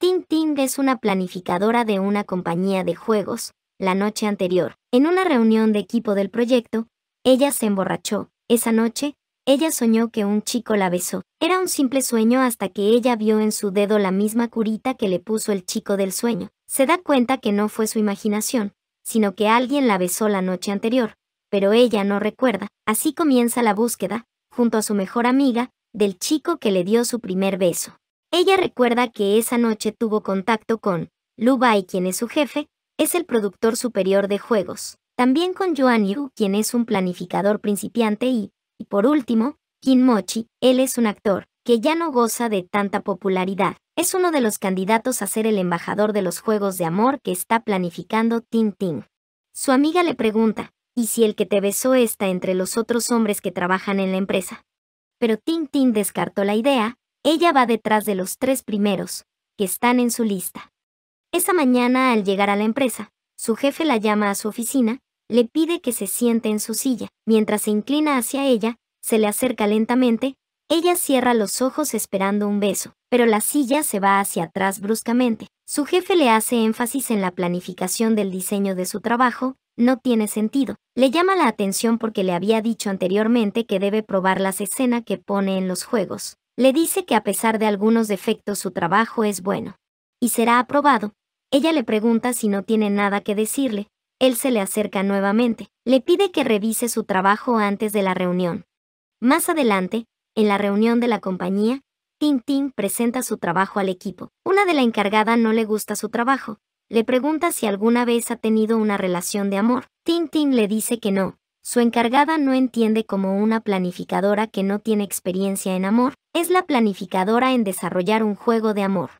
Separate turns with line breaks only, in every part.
Ting Ting es una planificadora de una compañía de juegos. La noche anterior, en una reunión de equipo del proyecto, ella se emborrachó. Esa noche, ella soñó que un chico la besó. Era un simple sueño hasta que ella vio en su dedo la misma curita que le puso el chico del sueño. Se da cuenta que no fue su imaginación, sino que alguien la besó la noche anterior, pero ella no recuerda. Así comienza la búsqueda, junto a su mejor amiga, del chico que le dio su primer beso. Ella recuerda que esa noche tuvo contacto con Lu Bai, quien es su jefe, es el productor superior de juegos. También con Yuan Yu, quien es un planificador principiante y, y por último, Kim Mochi, él es un actor que ya no goza de tanta popularidad. Es uno de los candidatos a ser el embajador de los juegos de amor que está planificando Ting Ting. Su amiga le pregunta, ¿y si el que te besó está entre los otros hombres que trabajan en la empresa? Pero Ting Ting descartó la idea, ella va detrás de los tres primeros, que están en su lista. Esa mañana, al llegar a la empresa, su jefe la llama a su oficina, le pide que se siente en su silla. Mientras se inclina hacia ella, se le acerca lentamente, ella cierra los ojos esperando un beso, pero la silla se va hacia atrás bruscamente. Su jefe le hace énfasis en la planificación del diseño de su trabajo, no tiene sentido. Le llama la atención porque le había dicho anteriormente que debe probar las escenas que pone en los juegos le dice que a pesar de algunos defectos su trabajo es bueno. Y será aprobado. Ella le pregunta si no tiene nada que decirle. Él se le acerca nuevamente. Le pide que revise su trabajo antes de la reunión. Más adelante, en la reunión de la compañía, Ting presenta su trabajo al equipo. Una de la encargada no le gusta su trabajo. Le pregunta si alguna vez ha tenido una relación de amor. Ting le dice que no. Su encargada no entiende como una planificadora que no tiene experiencia en amor es la planificadora en desarrollar un juego de amor.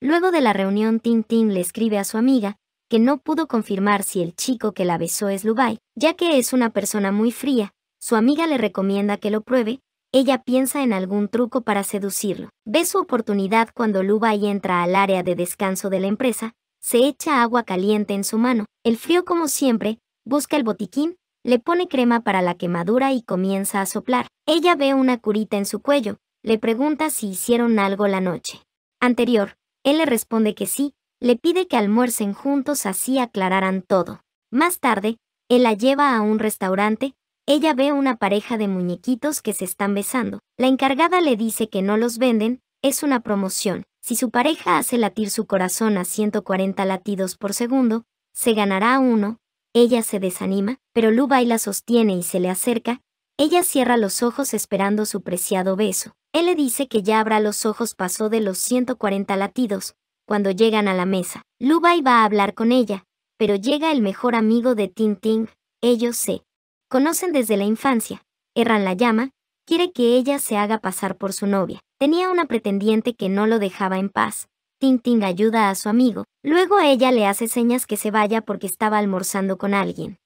Luego de la reunión, Tintín le escribe a su amiga, que no pudo confirmar si el chico que la besó es Lubai, ya que es una persona muy fría, su amiga le recomienda que lo pruebe, ella piensa en algún truco para seducirlo. Ve su oportunidad cuando Lubai entra al área de descanso de la empresa, se echa agua caliente en su mano, el frío como siempre, busca el botiquín, le pone crema para la quemadura y comienza a soplar. Ella ve una curita en su cuello, le pregunta si hicieron algo la noche anterior. Él le responde que sí, le pide que almuercen juntos así aclararan todo. Más tarde, él la lleva a un restaurante, ella ve una pareja de muñequitos que se están besando. La encargada le dice que no los venden, es una promoción. Si su pareja hace latir su corazón a 140 latidos por segundo, se ganará uno. Ella se desanima, pero y la sostiene y se le acerca, ella cierra los ojos esperando su preciado beso. Él le dice que ya abra los ojos pasó de los 140 latidos, cuando llegan a la mesa. Lubai va a hablar con ella, pero llega el mejor amigo de Tintín, ellos se conocen desde la infancia, erran la llama, quiere que ella se haga pasar por su novia. Tenía una pretendiente que no lo dejaba en paz. Tintín ayuda a su amigo, luego ella le hace señas que se vaya porque estaba almorzando con alguien.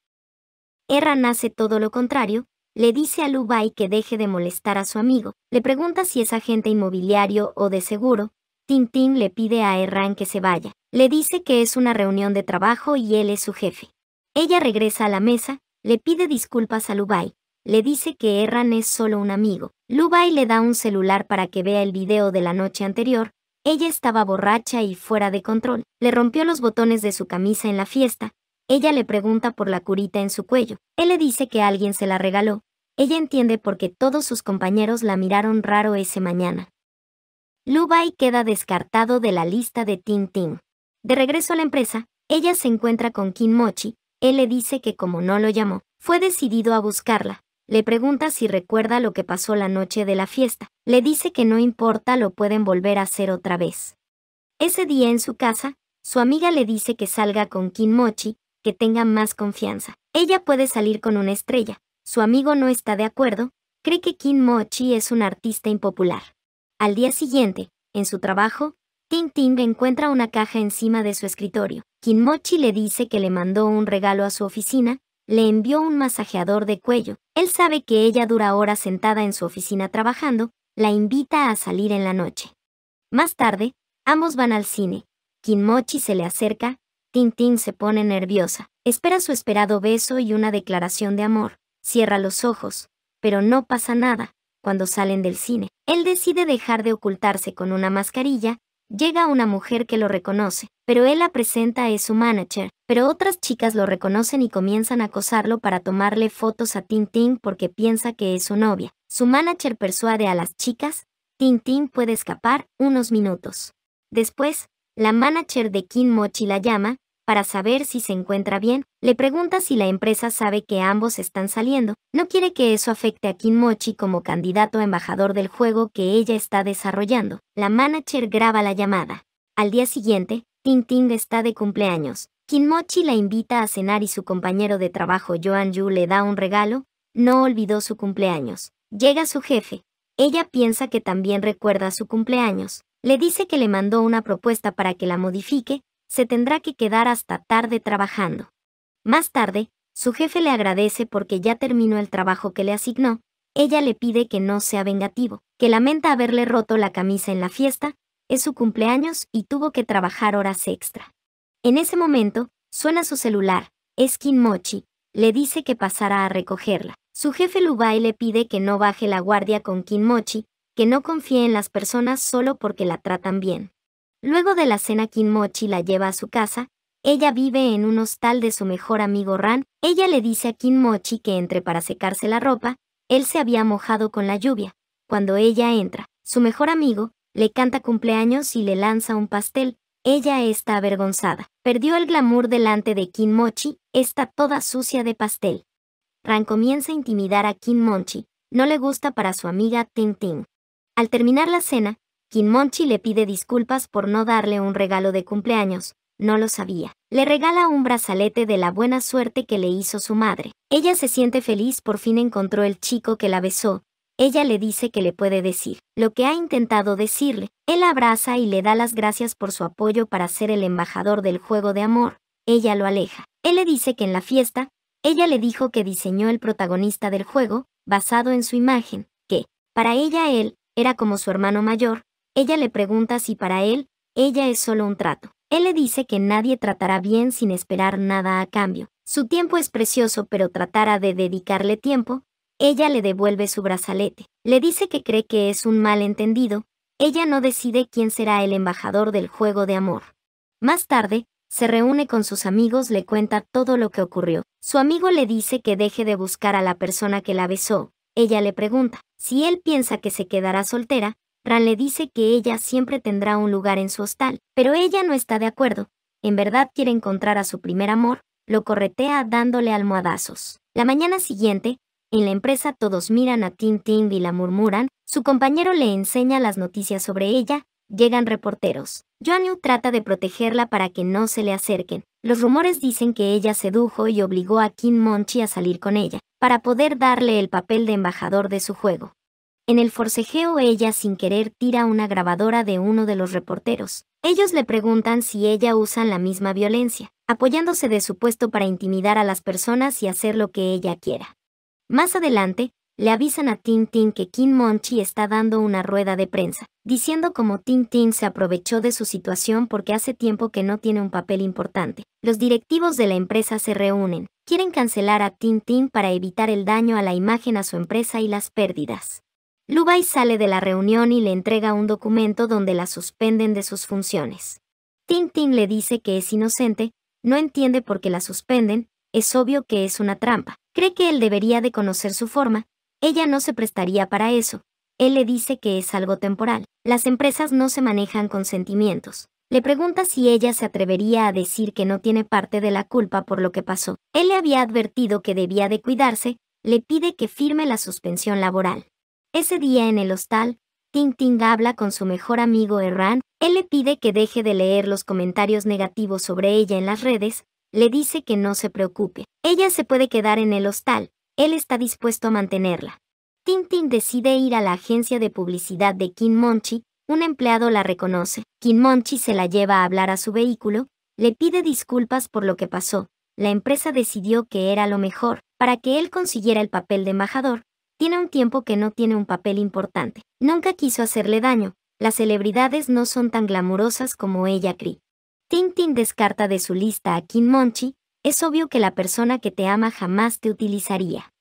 Erran hace todo lo contrario, le dice a Lubai que deje de molestar a su amigo, le pregunta si es agente inmobiliario o de seguro, Tintín le pide a Erran que se vaya, le dice que es una reunión de trabajo y él es su jefe. Ella regresa a la mesa, le pide disculpas a Lubai, le dice que Erran es solo un amigo. Lubai le da un celular para que vea el video de la noche anterior, ella estaba borracha y fuera de control, le rompió los botones de su camisa en la fiesta, ella le pregunta por la curita en su cuello, él le dice que alguien se la regaló, ella entiende por qué todos sus compañeros la miraron raro ese mañana. Lubai queda descartado de la lista de Tim Ting. De regreso a la empresa, ella se encuentra con Kim Mochi. Él le dice que como no lo llamó, fue decidido a buscarla. Le pregunta si recuerda lo que pasó la noche de la fiesta. Le dice que no importa, lo pueden volver a hacer otra vez. Ese día en su casa, su amiga le dice que salga con Kim Mochi, que tenga más confianza. Ella puede salir con una estrella, su amigo no está de acuerdo, cree que Kim Mochi es un artista impopular. Al día siguiente, en su trabajo, Ting Ting encuentra una caja encima de su escritorio. Kim Mochi le dice que le mandó un regalo a su oficina, le envió un masajeador de cuello. Él sabe que ella dura horas sentada en su oficina trabajando, la invita a salir en la noche. Más tarde, ambos van al cine. Mochi se le acerca, Tin se pone nerviosa, espera su esperado beso y una declaración de amor. Cierra los ojos, pero no pasa nada. Cuando salen del cine, él decide dejar de ocultarse con una mascarilla. Llega una mujer que lo reconoce, pero él la presenta es su manager, pero otras chicas lo reconocen y comienzan a acosarlo para tomarle fotos a Tintín porque piensa que es su novia. Su manager persuade a las chicas, Tintín puede escapar unos minutos. Después, la manager de Kim Mochi la llama, para saber si se encuentra bien, le pregunta si la empresa sabe que ambos están saliendo, no quiere que eso afecte a Kinmochi como candidato a embajador del juego que ella está desarrollando. La manager graba la llamada. Al día siguiente, Ting está de cumpleaños. Kinmochi la invita a cenar y su compañero de trabajo Joan Yu le da un regalo, no olvidó su cumpleaños. Llega su jefe. Ella piensa que también recuerda su cumpleaños. Le dice que le mandó una propuesta para que la modifique, se tendrá que quedar hasta tarde trabajando. Más tarde, su jefe le agradece porque ya terminó el trabajo que le asignó, ella le pide que no sea vengativo, que lamenta haberle roto la camisa en la fiesta, es su cumpleaños y tuvo que trabajar horas extra. En ese momento, suena su celular, es Kinmochi, le dice que pasará a recogerla. Su jefe Lubai le pide que no baje la guardia con Kinmochi, que no confíe en las personas solo porque la tratan bien. Luego de la cena Kinmochi la lleva a su casa, ella vive en un hostal de su mejor amigo Ran, ella le dice a Kinmochi que entre para secarse la ropa, él se había mojado con la lluvia. Cuando ella entra, su mejor amigo, le canta cumpleaños y le lanza un pastel, ella está avergonzada, perdió el glamour delante de Kinmochi, está toda sucia de pastel. Ran comienza a intimidar a Kinmochi, no le gusta para su amiga Ting Ting. Al terminar la cena, Kinmonchi le pide disculpas por no darle un regalo de cumpleaños, no lo sabía. Le regala un brazalete de la buena suerte que le hizo su madre. Ella se siente feliz por fin encontró el chico que la besó. Ella le dice que le puede decir lo que ha intentado decirle. Él abraza y le da las gracias por su apoyo para ser el embajador del juego de amor. Ella lo aleja. Él le dice que en la fiesta, ella le dijo que diseñó el protagonista del juego, basado en su imagen, que, para ella él, era como su hermano mayor, ella le pregunta si para él, ella es solo un trato. Él le dice que nadie tratará bien sin esperar nada a cambio. Su tiempo es precioso, pero tratará de dedicarle tiempo, ella le devuelve su brazalete. Le dice que cree que es un malentendido, ella no decide quién será el embajador del juego de amor. Más tarde, se reúne con sus amigos, le cuenta todo lo que ocurrió. Su amigo le dice que deje de buscar a la persona que la besó. Ella le pregunta si él piensa que se quedará soltera, Ran le dice que ella siempre tendrá un lugar en su hostal, pero ella no está de acuerdo. En verdad quiere encontrar a su primer amor, lo corretea dándole almohadazos. La mañana siguiente, en la empresa todos miran a Ting y la murmuran, su compañero le enseña las noticias sobre ella, llegan reporteros. Johnny trata de protegerla para que no se le acerquen. Los rumores dicen que ella sedujo y obligó a Kim Monchi a salir con ella, para poder darle el papel de embajador de su juego. En el forcejeo ella sin querer tira una grabadora de uno de los reporteros. Ellos le preguntan si ella usa la misma violencia, apoyándose de su puesto para intimidar a las personas y hacer lo que ella quiera. Más adelante, le avisan a Tin Tin que Kim Monchi está dando una rueda de prensa, diciendo cómo Tin Tin se aprovechó de su situación porque hace tiempo que no tiene un papel importante. Los directivos de la empresa se reúnen, quieren cancelar a Tin Tin para evitar el daño a la imagen a su empresa y las pérdidas. Lubay sale de la reunión y le entrega un documento donde la suspenden de sus funciones. Tintin le dice que es inocente, no entiende por qué la suspenden, es obvio que es una trampa. Cree que él debería de conocer su forma, ella no se prestaría para eso. Él le dice que es algo temporal. Las empresas no se manejan con sentimientos. Le pregunta si ella se atrevería a decir que no tiene parte de la culpa por lo que pasó. Él le había advertido que debía de cuidarse, le pide que firme la suspensión laboral. Ese día en el hostal, Ting Ting habla con su mejor amigo Erran, él le pide que deje de leer los comentarios negativos sobre ella en las redes, le dice que no se preocupe. Ella se puede quedar en el hostal, él está dispuesto a mantenerla. Ting Ting decide ir a la agencia de publicidad de Kim Monchi, un empleado la reconoce. Kim Monchi se la lleva a hablar a su vehículo, le pide disculpas por lo que pasó. La empresa decidió que era lo mejor para que él consiguiera el papel de embajador, tiene un tiempo que no tiene un papel importante. Nunca quiso hacerle daño. Las celebridades no son tan glamurosas como ella cree. Tintin descarta de su lista a Kim Monchi, es obvio que la persona que te ama jamás te utilizaría.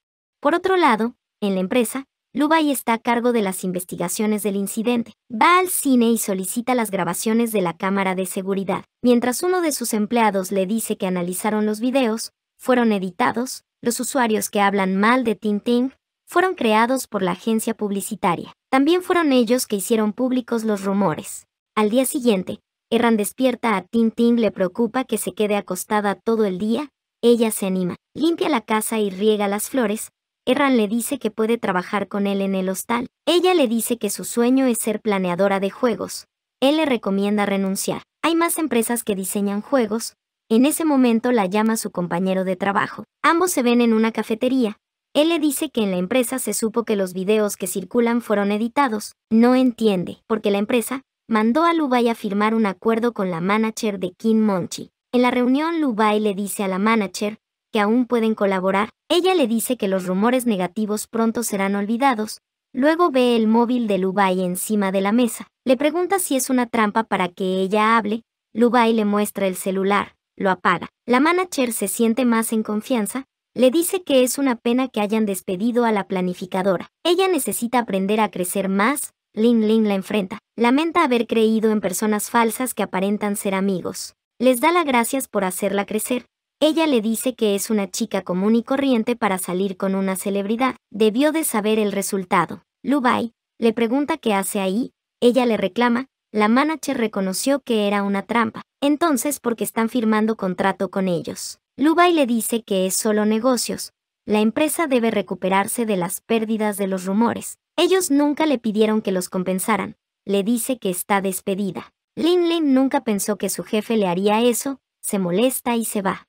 Por otro lado, en la empresa, Lubay está a cargo de las investigaciones del incidente. Va al cine y solicita las grabaciones de la cámara de seguridad. Mientras uno de sus empleados le dice que analizaron los videos, fueron editados, los usuarios que hablan mal de Tintin fueron creados por la agencia publicitaria. También fueron ellos que hicieron públicos los rumores. Al día siguiente, Erran despierta a Tintin. le preocupa que se quede acostada todo el día, ella se anima, limpia la casa y riega las flores, Erran le dice que puede trabajar con él en el hostal, ella le dice que su sueño es ser planeadora de juegos, él le recomienda renunciar. Hay más empresas que diseñan juegos, en ese momento la llama su compañero de trabajo. Ambos se ven en una cafetería, él le dice que en la empresa se supo que los videos que circulan fueron editados, no entiende, porque la empresa mandó a Lubai a firmar un acuerdo con la manager de Kim Monchi. En la reunión Lubai le dice a la manager que aún pueden colaborar, ella le dice que los rumores negativos pronto serán olvidados, luego ve el móvil de Lubai encima de la mesa, le pregunta si es una trampa para que ella hable, Lubai le muestra el celular, lo apaga. La manager se siente más en confianza, le dice que es una pena que hayan despedido a la planificadora. Ella necesita aprender a crecer más, Lin Lin la enfrenta. Lamenta haber creído en personas falsas que aparentan ser amigos. Les da las gracias por hacerla crecer. Ella le dice que es una chica común y corriente para salir con una celebridad. Debió de saber el resultado. Bai le pregunta qué hace ahí. Ella le reclama. La manager reconoció que era una trampa. Entonces, porque están firmando contrato con ellos? Lubay le dice que es solo negocios, la empresa debe recuperarse de las pérdidas de los rumores. Ellos nunca le pidieron que los compensaran, le dice que está despedida. Lin Lin nunca pensó que su jefe le haría eso, se molesta y se va.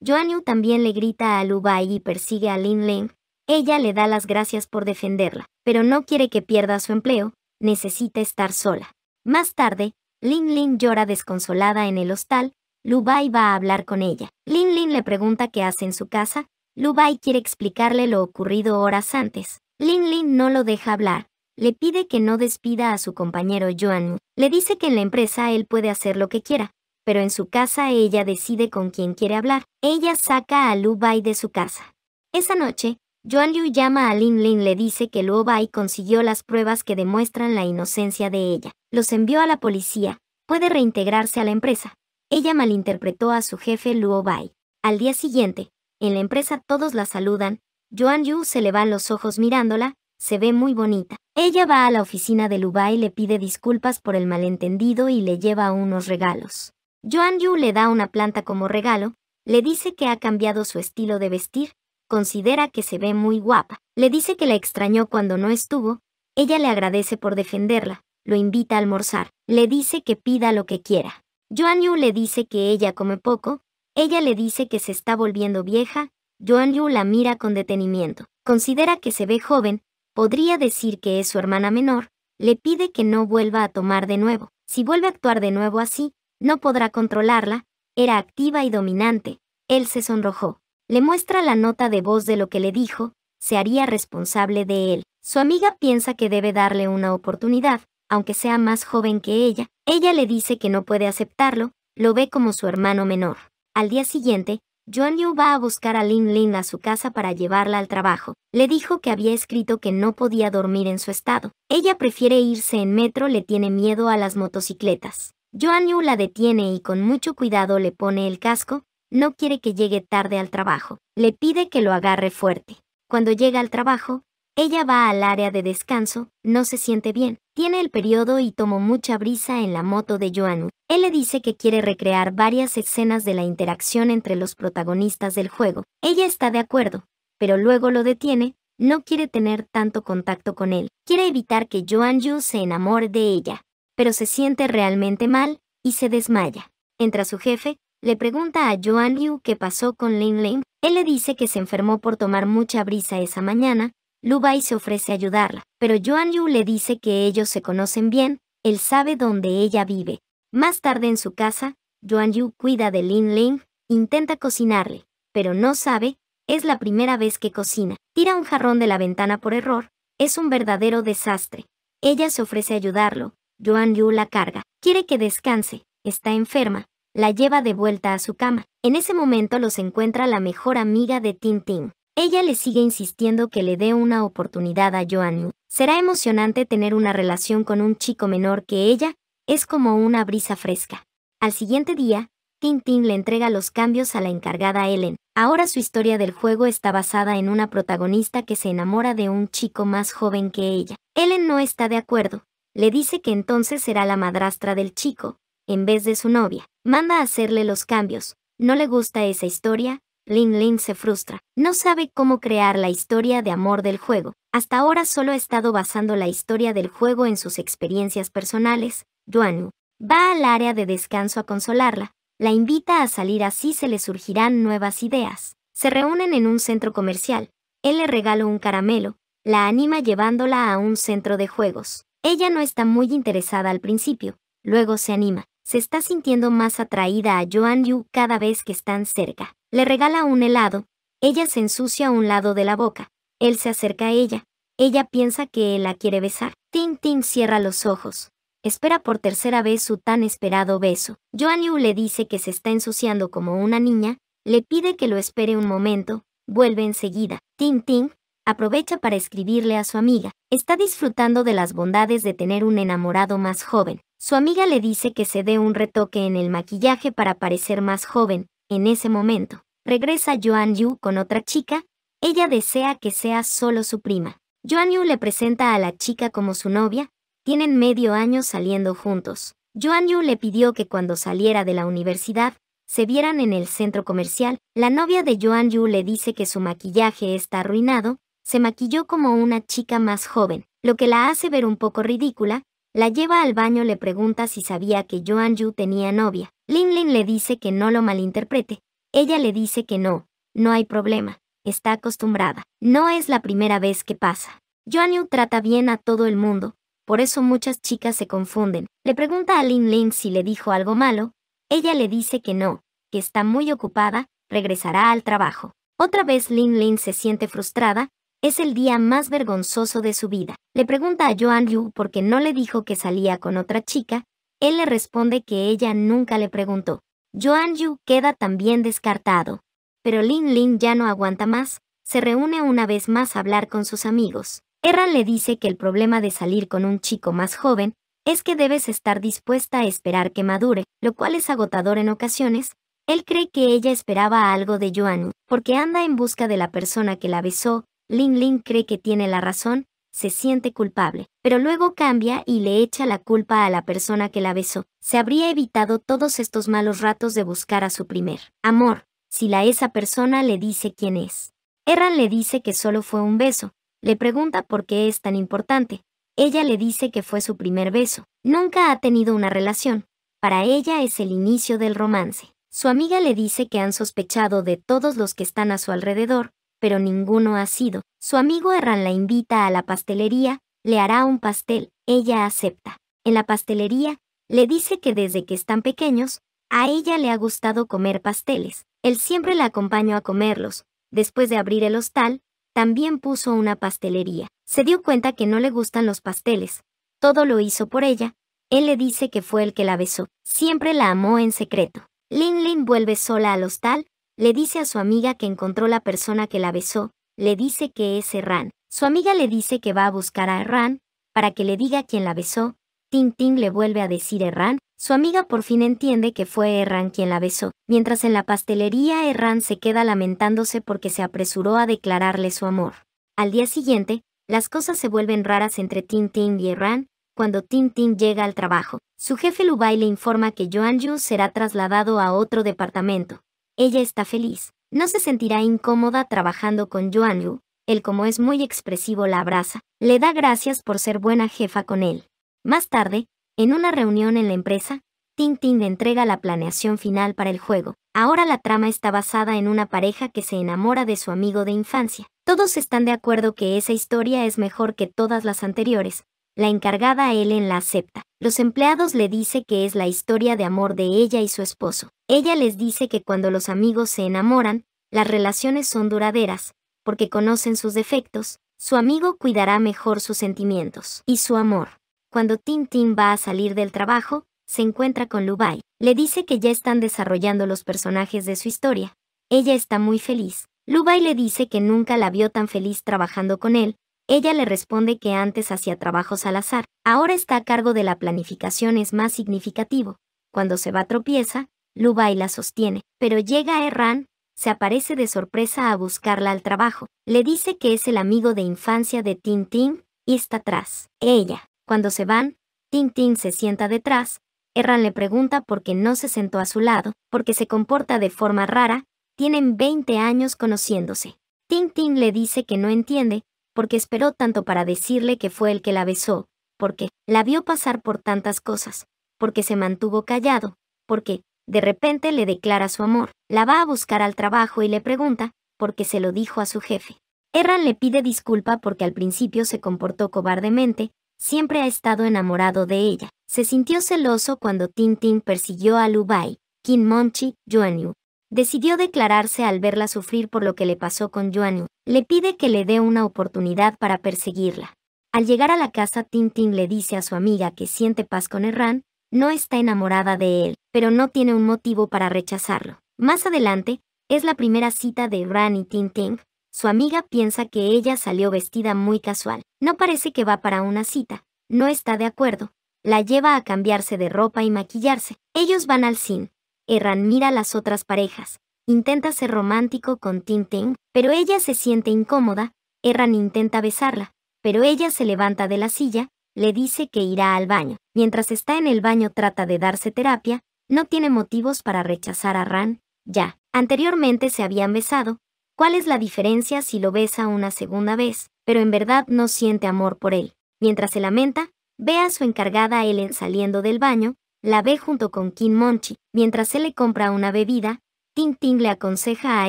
Yu también le grita a Bai y persigue a Lin Lin. Ella le da las gracias por defenderla, pero no quiere que pierda su empleo, necesita estar sola. Más tarde, Lin Lin llora desconsolada en el hostal, Lubai va a hablar con ella. Lin Lin le pregunta qué hace en su casa. Lubai quiere explicarle lo ocurrido horas antes. Lin Lin no lo deja hablar. Le pide que no despida a su compañero Yuan. Le dice que en la empresa él puede hacer lo que quiera, pero en su casa ella decide con quién quiere hablar. Ella saca a Lu Bai de su casa. Esa noche, Yuan Liu llama a Lin Lin le dice que Lu Bai consiguió las pruebas que demuestran la inocencia de ella. Los envió a la policía. Puede reintegrarse a la empresa. Ella malinterpretó a su jefe Luo Bai. Al día siguiente, en la empresa todos la saludan, Joan Yu se le van los ojos mirándola, se ve muy bonita. Ella va a la oficina de Bai y le pide disculpas por el malentendido y le lleva unos regalos. Joan Yu le da una planta como regalo, le dice que ha cambiado su estilo de vestir, considera que se ve muy guapa, le dice que la extrañó cuando no estuvo, ella le agradece por defenderla, lo invita a almorzar, le dice que pida lo que quiera. Yuan Yu le dice que ella come poco, ella le dice que se está volviendo vieja, Yuan Yu la mira con detenimiento, considera que se ve joven, podría decir que es su hermana menor, le pide que no vuelva a tomar de nuevo. Si vuelve a actuar de nuevo así, no podrá controlarla, era activa y dominante, él se sonrojó. Le muestra la nota de voz de lo que le dijo, se haría responsable de él. Su amiga piensa que debe darle una oportunidad, aunque sea más joven que ella, ella le dice que no puede aceptarlo, lo ve como su hermano menor. Al día siguiente, Joan Yu va a buscar a Lin Lin a su casa para llevarla al trabajo. Le dijo que había escrito que no podía dormir en su estado. Ella prefiere irse en metro, le tiene miedo a las motocicletas. Joan Yu la detiene y con mucho cuidado le pone el casco, no quiere que llegue tarde al trabajo. Le pide que lo agarre fuerte. Cuando llega al trabajo, ella va al área de descanso, no se siente bien, tiene el periodo y tomó mucha brisa en la moto de Joanu. Él le dice que quiere recrear varias escenas de la interacción entre los protagonistas del juego. Ella está de acuerdo, pero luego lo detiene, no quiere tener tanto contacto con él, quiere evitar que Yu se enamore de ella, pero se siente realmente mal y se desmaya. Entra su jefe, le pregunta a Joan Yu qué pasó con Lin Lin. Él le dice que se enfermó por tomar mucha brisa esa mañana, Bai se ofrece a ayudarla, pero Yuan Yu le dice que ellos se conocen bien, él sabe dónde ella vive. Más tarde en su casa, Yuan Yu cuida de Lin Ling, intenta cocinarle, pero no sabe, es la primera vez que cocina. Tira un jarrón de la ventana por error, es un verdadero desastre. Ella se ofrece a ayudarlo, Yuan Yu la carga, quiere que descanse, está enferma, la lleva de vuelta a su cama. En ese momento los encuentra la mejor amiga de Tin Tin. Ella le sigue insistiendo que le dé una oportunidad a Joanne. Será emocionante tener una relación con un chico menor que ella, es como una brisa fresca. Al siguiente día, Tintin le entrega los cambios a la encargada Ellen. Ahora su historia del juego está basada en una protagonista que se enamora de un chico más joven que ella. Ellen no está de acuerdo. Le dice que entonces será la madrastra del chico, en vez de su novia. Manda a hacerle los cambios. No le gusta esa historia, Lin Lin se frustra. No sabe cómo crear la historia de amor del juego. Hasta ahora solo ha estado basando la historia del juego en sus experiencias personales. Yu va al área de descanso a consolarla. La invita a salir así se le surgirán nuevas ideas. Se reúnen en un centro comercial. Él le regala un caramelo. La anima llevándola a un centro de juegos. Ella no está muy interesada al principio. Luego se anima. Se está sintiendo más atraída a Yuan Yu cada vez que están cerca. Le regala un helado, ella se ensucia un lado de la boca, él se acerca a ella, ella piensa que él la quiere besar. Ting Ting cierra los ojos. Espera por tercera vez su tan esperado beso. Joan Yu le dice que se está ensuciando como una niña, le pide que lo espere un momento, vuelve enseguida. Ting Ting aprovecha para escribirle a su amiga. Está disfrutando de las bondades de tener un enamorado más joven. Su amiga le dice que se dé un retoque en el maquillaje para parecer más joven, en ese momento, regresa Joan Yu con otra chica, ella desea que sea solo su prima. Joan Yu le presenta a la chica como su novia, tienen medio año saliendo juntos. Joan Yu le pidió que cuando saliera de la universidad, se vieran en el centro comercial. La novia de Joan Yu le dice que su maquillaje está arruinado, se maquilló como una chica más joven, lo que la hace ver un poco ridícula, la lleva al baño le pregunta si sabía que Joan Yu tenía novia. Lin Lin le dice que no lo malinterprete. Ella le dice que no, no hay problema, está acostumbrada. No es la primera vez que pasa. Yuan trata bien a todo el mundo, por eso muchas chicas se confunden. Le pregunta a Lin Lin si le dijo algo malo, ella le dice que no, que está muy ocupada, regresará al trabajo. Otra vez Lin Lin se siente frustrada, es el día más vergonzoso de su vida. Le pregunta a Joan Yu por qué no le dijo que salía con otra chica, él le responde que ella nunca le preguntó. Joan Yu queda también descartado. Pero Lin Lin ya no aguanta más, se reúne una vez más a hablar con sus amigos. Erran le dice que el problema de salir con un chico más joven es que debes estar dispuesta a esperar que madure, lo cual es agotador en ocasiones. Él cree que ella esperaba algo de Yu. porque anda en busca de la persona que la besó. Lin Lin cree que tiene la razón, se siente culpable, pero luego cambia y le echa la culpa a la persona que la besó. Se habría evitado todos estos malos ratos de buscar a su primer amor, si la esa persona le dice quién es. Erran le dice que solo fue un beso, le pregunta por qué es tan importante. Ella le dice que fue su primer beso. Nunca ha tenido una relación. Para ella es el inicio del romance. Su amiga le dice que han sospechado de todos los que están a su alrededor, pero ninguno ha sido. Su amigo Erran la invita a la pastelería, le hará un pastel, ella acepta. En la pastelería, le dice que desde que están pequeños, a ella le ha gustado comer pasteles. Él siempre la acompañó a comerlos. Después de abrir el hostal, también puso una pastelería. Se dio cuenta que no le gustan los pasteles. Todo lo hizo por ella. Él le dice que fue el que la besó. Siempre la amó en secreto. Lin Lin vuelve sola al hostal le dice a su amiga que encontró la persona que la besó, le dice que es Erran. Su amiga le dice que va a buscar a Erran, para que le diga quién la besó. Ting le vuelve a decir Erran, su amiga por fin entiende que fue Erran quien la besó, mientras en la pastelería Erran se queda lamentándose porque se apresuró a declararle su amor. Al día siguiente, las cosas se vuelven raras entre Ting y Erran, cuando Ting llega al trabajo. Su jefe Lubai le informa que Joan Yu será trasladado a otro departamento, ella está feliz. No se sentirá incómoda trabajando con Yuan Yu. Él como es muy expresivo la abraza. Le da gracias por ser buena jefa con él. Más tarde, en una reunión en la empresa, Tintin le entrega la planeación final para el juego. Ahora la trama está basada en una pareja que se enamora de su amigo de infancia. Todos están de acuerdo que esa historia es mejor que todas las anteriores, la encargada Ellen la acepta. Los empleados le dice que es la historia de amor de ella y su esposo. Ella les dice que cuando los amigos se enamoran, las relaciones son duraderas, porque conocen sus defectos, su amigo cuidará mejor sus sentimientos y su amor. Cuando Tin va a salir del trabajo, se encuentra con Lubai. Le dice que ya están desarrollando los personajes de su historia. Ella está muy feliz. Lubai le dice que nunca la vio tan feliz trabajando con él, ella le responde que antes hacía trabajos al azar, ahora está a cargo de la planificación es más significativo. Cuando se va tropieza, Luba y la sostiene, pero llega Erran, se aparece de sorpresa a buscarla al trabajo, le dice que es el amigo de infancia de Tintín y está atrás. Ella, cuando se van, Tintín se sienta detrás, Erran le pregunta por qué no se sentó a su lado, porque se comporta de forma rara, tienen 20 años conociéndose. Tintín le dice que no entiende, porque esperó tanto para decirle que fue el que la besó, porque la vio pasar por tantas cosas, porque se mantuvo callado, porque, de repente le declara su amor, la va a buscar al trabajo y le pregunta, porque se lo dijo a su jefe. Erran le pide disculpa porque al principio se comportó cobardemente, siempre ha estado enamorado de ella. Se sintió celoso cuando Tintin persiguió a Lubai, Kim Monchi, Yu decidió declararse al verla sufrir por lo que le pasó con Yuanu. Le pide que le dé una oportunidad para perseguirla. Al llegar a la casa, Ting le dice a su amiga que siente paz con Erran, no está enamorada de él, pero no tiene un motivo para rechazarlo. Más adelante, es la primera cita de Erran y Ting. Su amiga piensa que ella salió vestida muy casual. No parece que va para una cita. No está de acuerdo. La lleva a cambiarse de ropa y maquillarse. Ellos van al cine. Erran mira a las otras parejas. Intenta ser romántico con Ting, pero ella se siente incómoda. Erran intenta besarla, pero ella se levanta de la silla, le dice que irá al baño. Mientras está en el baño trata de darse terapia, no tiene motivos para rechazar a Ran, ya. Anteriormente se habían besado. ¿Cuál es la diferencia si lo besa una segunda vez, pero en verdad no siente amor por él? Mientras se lamenta, ve a su encargada Ellen saliendo del baño, la ve junto con Kim Monchi. Mientras él le compra una bebida, Ting le aconseja a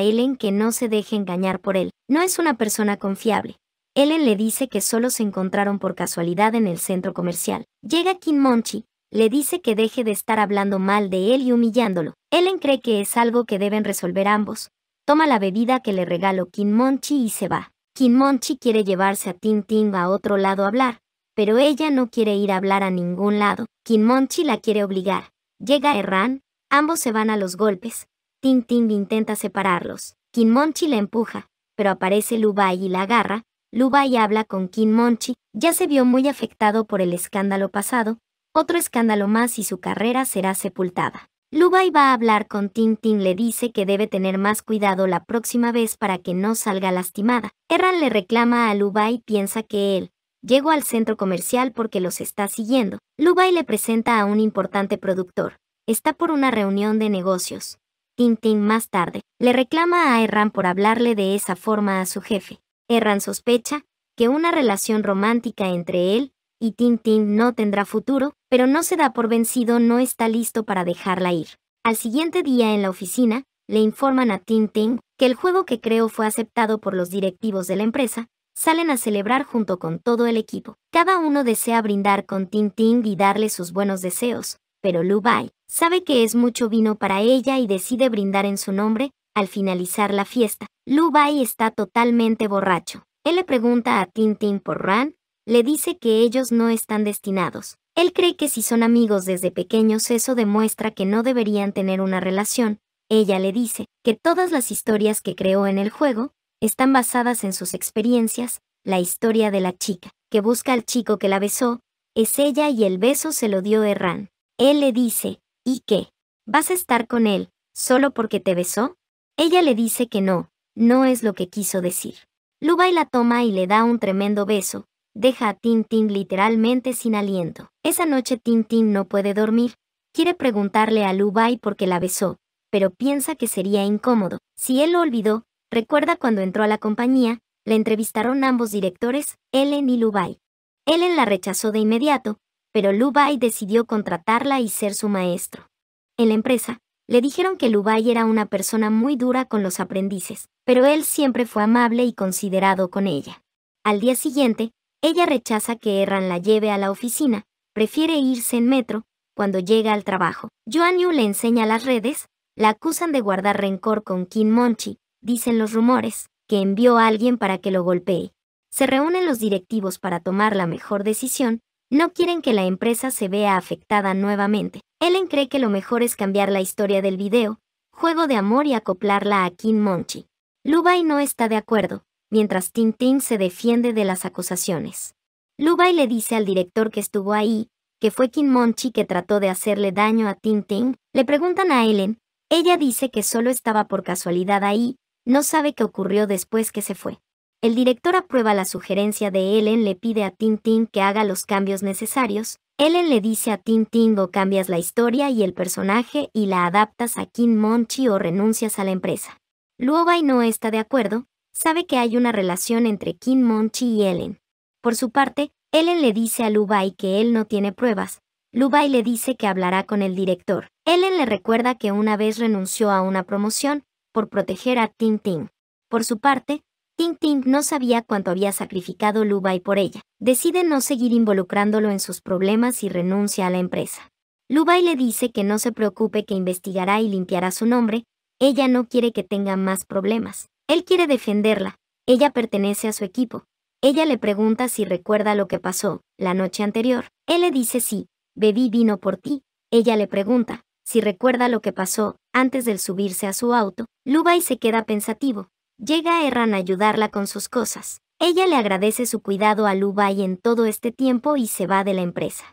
Ellen que no se deje engañar por él. No es una persona confiable. Ellen le dice que solo se encontraron por casualidad en el centro comercial. Llega Kim Monchi, le dice que deje de estar hablando mal de él y humillándolo. Ellen cree que es algo que deben resolver ambos. Toma la bebida que le regaló Kim Monchi y se va. Kim Monchi quiere llevarse a Ting a otro lado a hablar, pero ella no quiere ir a hablar a ningún lado. Kim Monchi la quiere obligar. Llega Erran, ambos se van a los golpes. Tintin intenta separarlos. Kim Monchi la empuja, pero aparece Lubai y la agarra. Lubai habla con Kim Monchi, ya se vio muy afectado por el escándalo pasado, otro escándalo más y su carrera será sepultada. Lubai va a hablar con Tintin, le dice que debe tener más cuidado la próxima vez para que no salga lastimada. Erran le reclama a Lubai, piensa que él, Llego al centro comercial porque los está siguiendo. Lubai le presenta a un importante productor. Está por una reunión de negocios. Tintin más tarde le reclama a Erran por hablarle de esa forma a su jefe. Erran sospecha que una relación romántica entre él y Tintin no tendrá futuro, pero no se da por vencido, no está listo para dejarla ir. Al siguiente día en la oficina, le informan a Tintin que el juego que creó fue aceptado por los directivos de la empresa, salen a celebrar junto con todo el equipo. Cada uno desea brindar con Tintín y darle sus buenos deseos, pero Bai sabe que es mucho vino para ella y decide brindar en su nombre al finalizar la fiesta. Lubai está totalmente borracho. Él le pregunta a Tintín por Ran, le dice que ellos no están destinados. Él cree que si son amigos desde pequeños eso demuestra que no deberían tener una relación. Ella le dice que todas las historias que creó en el juego están basadas en sus experiencias, la historia de la chica, que busca al chico que la besó, es ella y el beso se lo dio Erran. Él le dice, ¿y qué? ¿Vas a estar con él, solo porque te besó? Ella le dice que no, no es lo que quiso decir. Lubai la toma y le da un tremendo beso, deja a Tintin literalmente sin aliento. Esa noche Tintin no puede dormir, quiere preguntarle a Lubai por qué la besó, pero piensa que sería incómodo. Si él lo olvidó, Recuerda cuando entró a la compañía, le entrevistaron ambos directores, Ellen y Lubai. Ellen la rechazó de inmediato, pero Lubai decidió contratarla y ser su maestro. En la empresa, le dijeron que Lubai era una persona muy dura con los aprendices, pero él siempre fue amable y considerado con ella. Al día siguiente, ella rechaza que Erran la lleve a la oficina, prefiere irse en metro, cuando llega al trabajo. Yu le enseña las redes, la acusan de guardar rencor con Kim Monchi, dicen los rumores, que envió a alguien para que lo golpee. Se reúnen los directivos para tomar la mejor decisión, no quieren que la empresa se vea afectada nuevamente. Ellen cree que lo mejor es cambiar la historia del video, juego de amor y acoplarla a Kim Monchi. Lubai no está de acuerdo, mientras Tintin se defiende de las acusaciones. Lubai le dice al director que estuvo ahí, que fue Kim Monchi que trató de hacerle daño a Tintin. Le preguntan a Ellen, ella dice que solo estaba por casualidad ahí, no sabe qué ocurrió después que se fue. El director aprueba la sugerencia de Ellen, le pide a Tintin que haga los cambios necesarios. Ellen le dice a Tintin: o cambias la historia y el personaje y la adaptas a Kim Monchi o renuncias a la empresa. Luobai no está de acuerdo, sabe que hay una relación entre Kim Monchi y Ellen. Por su parte, Ellen le dice a Lubai que él no tiene pruebas. Lubai le dice que hablará con el director. Ellen le recuerda que una vez renunció a una promoción, por proteger a Ting. Por su parte, Ting no sabía cuánto había sacrificado Lubay por ella. Decide no seguir involucrándolo en sus problemas y renuncia a la empresa. Lubay le dice que no se preocupe que investigará y limpiará su nombre, ella no quiere que tenga más problemas. Él quiere defenderla, ella pertenece a su equipo. Ella le pregunta si recuerda lo que pasó la noche anterior. Él le dice sí, bebí vino por ti. Ella le pregunta si recuerda lo que pasó antes del subirse a su auto, Lubay se queda pensativo. Llega Erran a ayudarla con sus cosas. Ella le agradece su cuidado a Lubay en todo este tiempo y se va de la empresa.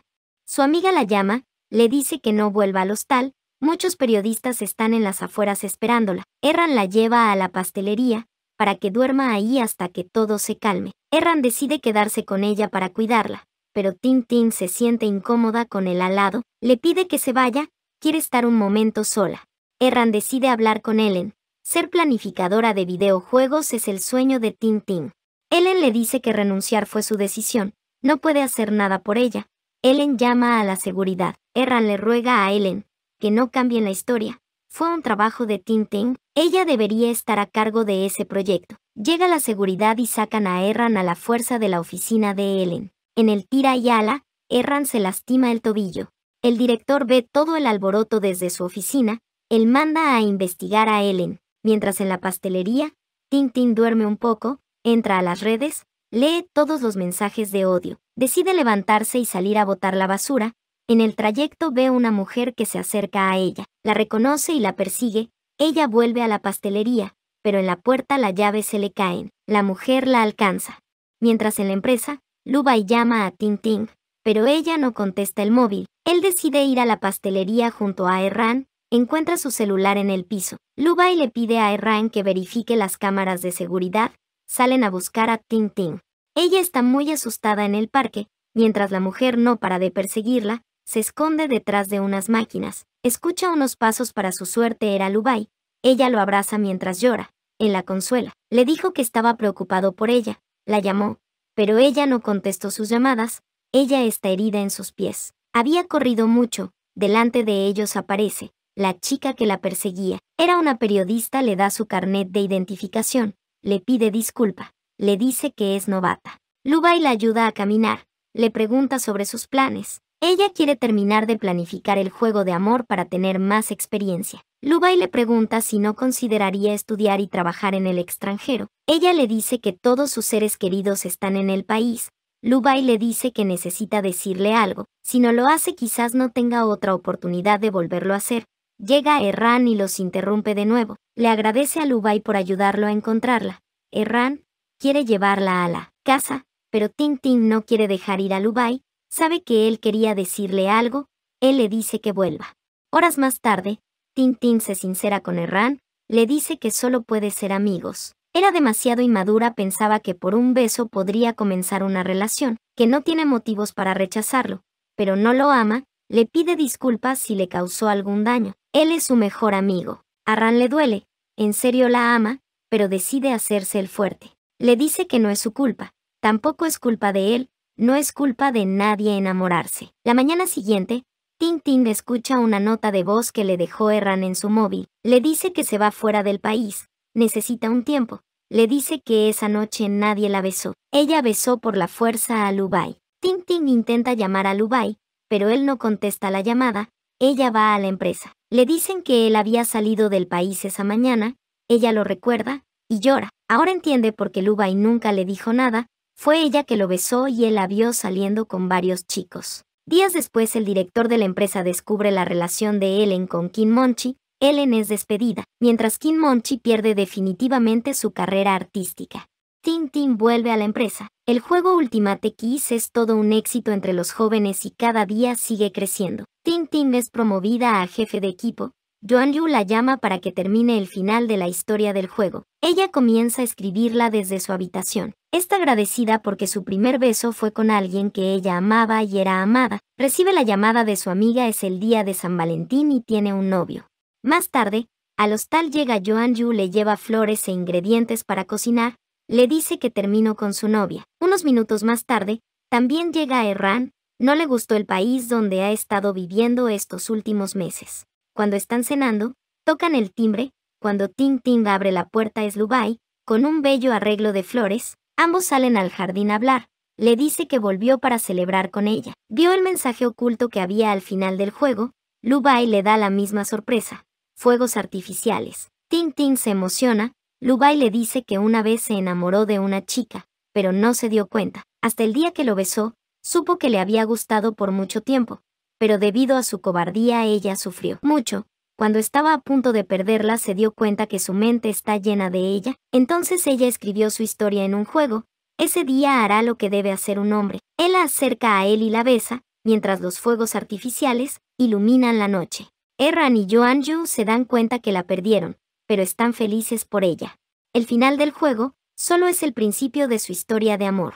Su amiga la llama, le dice que no vuelva al hostal, muchos periodistas están en las afueras esperándola. Erran la lleva a la pastelería, para que duerma ahí hasta que todo se calme. Erran decide quedarse con ella para cuidarla, pero Tin Tin se siente incómoda con el alado, le pide que se vaya, quiere estar un momento sola. Erran decide hablar con Ellen. Ser planificadora de videojuegos es el sueño de Tintin. Ellen le dice que renunciar fue su decisión, no puede hacer nada por ella. Ellen llama a la seguridad. Erran le ruega a Ellen que no cambien la historia. Fue un trabajo de Tintin, ella debería estar a cargo de ese proyecto. Llega la seguridad y sacan a Erran a la fuerza de la oficina de Ellen. En el tira y ala, Erran se lastima el tobillo. El director ve todo el alboroto desde su oficina, él manda a investigar a Ellen, mientras en la pastelería, Tintin duerme un poco, entra a las redes, lee todos los mensajes de odio, decide levantarse y salir a botar la basura, en el trayecto ve una mujer que se acerca a ella, la reconoce y la persigue, ella vuelve a la pastelería, pero en la puerta la llave se le caen, la mujer la alcanza. Mientras en la empresa, Lubai llama a Tintin, pero ella no contesta el móvil, él decide ir a la pastelería junto a Erran, encuentra su celular en el piso. Lubai le pide a Erran que verifique las cámaras de seguridad, salen a buscar a Ting. Ella está muy asustada en el parque, mientras la mujer no para de perseguirla, se esconde detrás de unas máquinas. Escucha unos pasos para su suerte era Lubai. Ella lo abraza mientras llora. en la consuela. Le dijo que estaba preocupado por ella. La llamó, pero ella no contestó sus llamadas. Ella está herida en sus pies. Había corrido mucho. Delante de ellos aparece. La chica que la perseguía era una periodista, le da su carnet de identificación, le pide disculpa, le dice que es novata. Lubay la ayuda a caminar, le pregunta sobre sus planes. Ella quiere terminar de planificar el juego de amor para tener más experiencia. Lubay le pregunta si no consideraría estudiar y trabajar en el extranjero. Ella le dice que todos sus seres queridos están en el país. Lubay le dice que necesita decirle algo. Si no lo hace quizás no tenga otra oportunidad de volverlo a hacer. Llega Erran y los interrumpe de nuevo. Le agradece a Lubai por ayudarlo a encontrarla. Erran quiere llevarla a la casa, pero Tintín no quiere dejar ir a Lubai. sabe que él quería decirle algo, él le dice que vuelva. Horas más tarde, Tintín se sincera con Erran, le dice que solo puede ser amigos. Era demasiado inmadura, pensaba que por un beso podría comenzar una relación, que no tiene motivos para rechazarlo, pero no lo ama, le pide disculpas si le causó algún daño. Él es su mejor amigo. A Ran le duele, en serio la ama, pero decide hacerse el fuerte. Le dice que no es su culpa, tampoco es culpa de él, no es culpa de nadie enamorarse. La mañana siguiente, Ting Ting escucha una nota de voz que le dejó Erran en su móvil. Le dice que se va fuera del país, necesita un tiempo. Le dice que esa noche nadie la besó. Ella besó por la fuerza a Lubai. Ting Ting intenta llamar a Lubai, pero él no contesta la llamada, ella va a la empresa. Le dicen que él había salido del país esa mañana, ella lo recuerda y llora. Ahora entiende por qué y nunca le dijo nada, fue ella que lo besó y él la vio saliendo con varios chicos. Días después el director de la empresa descubre la relación de Ellen con Kim Monchi, Ellen es despedida, mientras Kim Monchi pierde definitivamente su carrera artística. Tintin vuelve a la empresa. El juego Ultimate Kiss es todo un éxito entre los jóvenes y cada día sigue creciendo. Tintin es promovida a jefe de equipo. Joan Yu la llama para que termine el final de la historia del juego. Ella comienza a escribirla desde su habitación. Está agradecida porque su primer beso fue con alguien que ella amaba y era amada. Recibe la llamada de su amiga es el día de San Valentín y tiene un novio. Más tarde, al hostal llega Joan Yu le lleva flores e ingredientes para cocinar, le dice que terminó con su novia. Unos minutos más tarde, también llega a Erran, no le gustó el país donde ha estado viviendo estos últimos meses. Cuando están cenando, tocan el timbre, cuando Ting Ting abre la puerta es Lubai, con un bello arreglo de flores, ambos salen al jardín a hablar. Le dice que volvió para celebrar con ella. Vio el mensaje oculto que había al final del juego, Lubai le da la misma sorpresa. Fuegos artificiales. Ting Ting se emociona, Lubai le dice que una vez se enamoró de una chica, pero no se dio cuenta. Hasta el día que lo besó, supo que le había gustado por mucho tiempo, pero debido a su cobardía ella sufrió mucho. Cuando estaba a punto de perderla se dio cuenta que su mente está llena de ella, entonces ella escribió su historia en un juego, ese día hará lo que debe hacer un hombre. Él la acerca a él y la besa, mientras los fuegos artificiales iluminan la noche. Erran y Yu se dan cuenta que la perdieron, pero están felices por ella. El final del juego solo es el principio de su historia de amor.